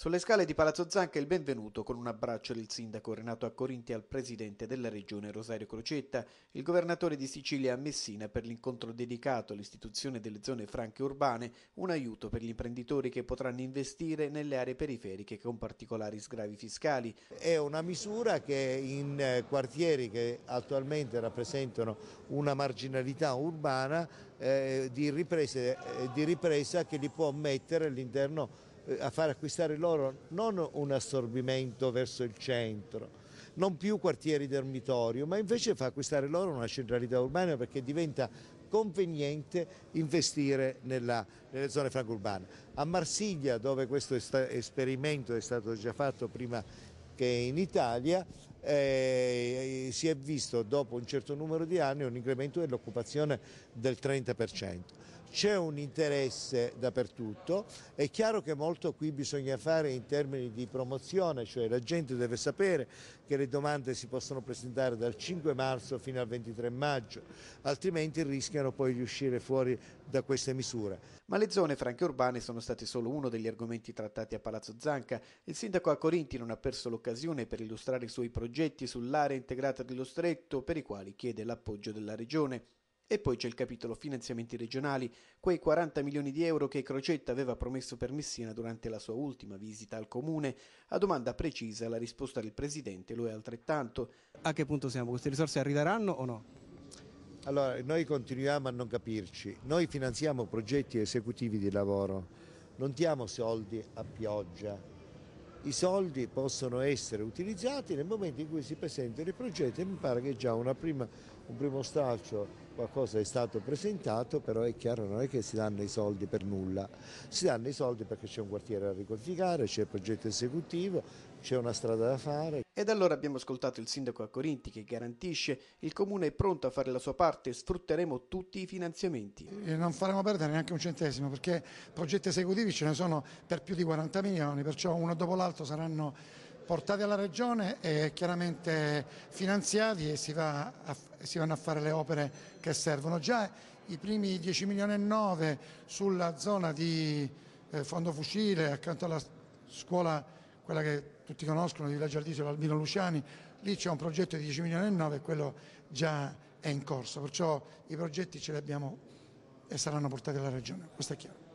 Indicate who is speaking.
Speaker 1: Sulle scale di Palazzo Zanca il benvenuto con un abbraccio del sindaco Renato Accorinti al presidente della regione Rosario Crocetta, il governatore di Sicilia a Messina per l'incontro dedicato all'istituzione delle zone franche urbane, un aiuto per gli imprenditori che potranno
Speaker 2: investire nelle aree periferiche con particolari sgravi fiscali. È una misura che in eh, quartieri che attualmente rappresentano una marginalità urbana eh, di, riprese, eh, di ripresa che li può mettere all'interno eh, a far acquistare loro non un assorbimento verso il centro, non più quartieri dormitorio, ma invece fa acquistare loro una centralità urbana perché diventa conveniente investire nella, nelle zone francourbane. A Marsiglia, dove questo esperimento è stato già fatto prima che in Italia, eh, si è visto dopo un certo numero di anni un incremento dell'occupazione del 30%. C'è un interesse dappertutto, è chiaro che molto qui bisogna fare in termini di promozione, cioè la gente deve sapere che le domande si possono presentare dal 5 marzo fino al 23 maggio, altrimenti rischiano poi di uscire fuori da queste misure. Ma le zone franche urbane sono state solo uno degli
Speaker 1: argomenti trattati a Palazzo Zanca. Il sindaco a Corinti non ha perso l'occasione per illustrare i suoi progetti progetti sull'area integrata dello stretto per i quali chiede l'appoggio della regione. E poi c'è il capitolo finanziamenti regionali, quei 40 milioni di euro che Crocetta aveva promesso per Messina durante la sua ultima visita al comune. A domanda precisa la risposta del Presidente lo è altrettanto. A che punto siamo? Queste risorse arriveranno o no?
Speaker 2: Allora, noi continuiamo a non capirci. Noi finanziamo progetti esecutivi di lavoro, non diamo soldi a pioggia i soldi possono essere utilizzati nel momento in cui si presentano i progetti e mi pare che già una prima un primo stralcio qualcosa è stato presentato, però è chiaro non è che si danno i soldi per nulla, si danno i soldi perché c'è un quartiere da riqualificare, c'è il progetto esecutivo, c'è una strada da fare.
Speaker 1: Ed allora abbiamo ascoltato il sindaco a Corinti che garantisce il comune è pronto a fare la sua parte e sfrutteremo tutti
Speaker 3: i finanziamenti. Non faremo perdere neanche un centesimo perché progetti esecutivi ce ne sono per più di 40 milioni, perciò uno dopo l'altro saranno portati alla regione e chiaramente finanziati e si, va a, si vanno a fare le opere che servono. Già i primi 10 milioni e 9 sulla zona di eh, Fondo Fucile, accanto alla scuola, quella che tutti conoscono, di Villaggio Ardisio, l'Albino Luciani, lì c'è un progetto di 10 milioni e 9 e quello già è in corso, perciò i progetti ce li abbiamo e saranno portati alla regione, questo è chiaro.